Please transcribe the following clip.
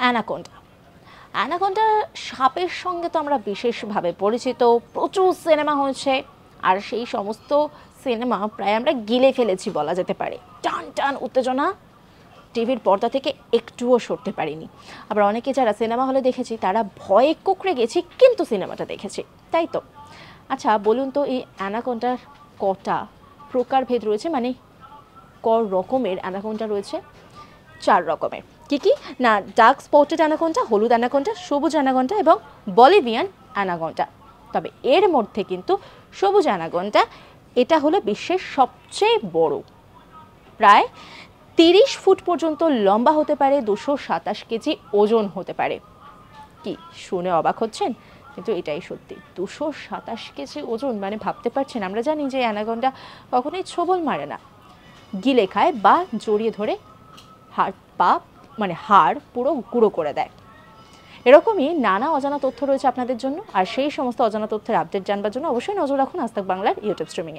anaconda anaconda সাপের সঙ্গে তো আমরা বিশেষভাবে পরিচিত প্রচুর সিনেমা হয়েছে আর সেই সমস্ত সিনেমা প্রায় আমরা গিলে ফেলেছি বলা যেতে পারে টান টান উত্তেজনা টিভির পর্দা থেকে একটুও সরতে পারিনি আবার অনেকে যারা সিনেমা হলে দেখেছি তারা ভয়ে কুকড়ে গেছি কিন্তু সিনেমাটা দেখেছি তাই তো আচ্ছা বলুন তো এই অ্যানাকোন্ডার কটা প্রকারভেদ রয়েছে মানে ক রকমের অ্যানাকোন্ডা রয়েছে চার রকমের কি কি না ডার্ক স্পটেড অ্যানাকোনটা হলুদ অ্যানাকোনটা সবুজ অ্যানাকোনটা এবং বলিভিয়ান অ্যানাকোনটা তবে এর মধ্যে কিন্তু সবুজ অ্যানাকোনটা এটা হলো বিশ্বের সবচেয়ে বড় প্রায় তিরিশ ফুট পর্যন্ত লম্বা হতে পারে দুশো সাতাশ কেজি ওজন হতে পারে কি শুনে অবাক হচ্ছেন কিন্তু এটাই সত্যি দুশো সাতাশ কেজি ওজন মানে ভাবতে পারছেন আমরা জানি যে অ্যানাগনটা কখনোই ছোবল মারে না গিলে খায় বা জড়িয়ে ধরে হাত পা মানে হাড় পুরো গুঁড়ো করে দেয় এরকমই নানা অজানা তথ্য রয়েছে আপনাদের জন্য আর সেই সমস্ত অজানা তথ্যের আপডেট জানবার জন্য অবশ্যই নজর রাখুন আস্তাক বাংলার ইউটিউব স্ট্রিমিংয়ে